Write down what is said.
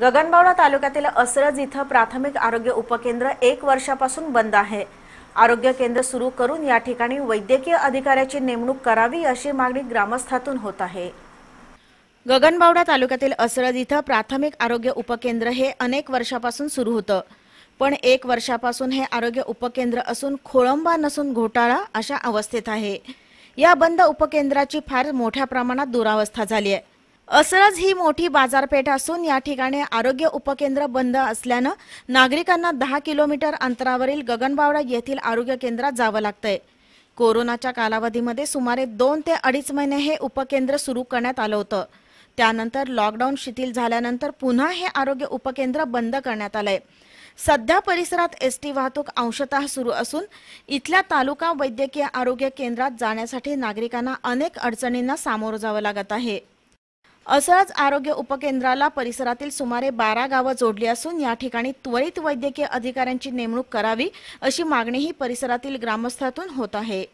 गगनबावडा तालुक्यातील असरज इथं प्राथमिक आरोग्य उपकेंद्र एक वर्षापासून बंद आहे आरोग्य केंद्र सुरू करून या ठिकाणी वैद्यकीय अधिकाऱ्याची नेमणूक करावी अशी मागणी ग्रामस्थातून होत आहे गगनबावडा तालुक्यातील असरज इथं प्राथमिक आरोग्य उपकेंद्र हे अनेक वर्षापासून सुरू होतं पण एक वर्षापासून हे आरोग्य उपकेंद्र असून खोळंबा नसून घोटाळा अशा अवस्थेत आहे या बंद उपकेंद्राची फार मोठ्या प्रमाणात दुरावस्था झाली आहे असरज ही मोठी बाजारपेठ असून या ठिकाणी आरोग्य उपकेंद्र बंद असल्यानं नागरिकांना दहा किलोमीटर अंतरावरील गगनबावडा येथील आरोग्य केंद्रात जावं लागतंय कोरोनाच्या कालावधीमध्ये सुमारे दोन ते अडीच महिने हे उपकेंद्र सुरू करण्यात आलं होतं त्यानंतर लॉकडाऊन शिथिल झाल्यानंतर पुन्हा हे आरोग्य उपकेंद्र बंद करण्यात आलंय सध्या परिसरात एस टी वाहतूक अंशतः सुरू असून इथल्या तालुका वैद्यकीय आरोग्य केंद्रात जाण्यासाठी नागरिकांना अनेक अडचणींना सामोरं जावं लागत आहे असंच आरोग्य उपकेंद्राला परिसरातील सुमारे बारा गावं जोडली असून या ठिकाणी त्वरित वैद्यकीय अधिकाऱ्यांची नेमणूक करावी अशी मागणीही परिसरातील ग्रामस्थातून होत आहे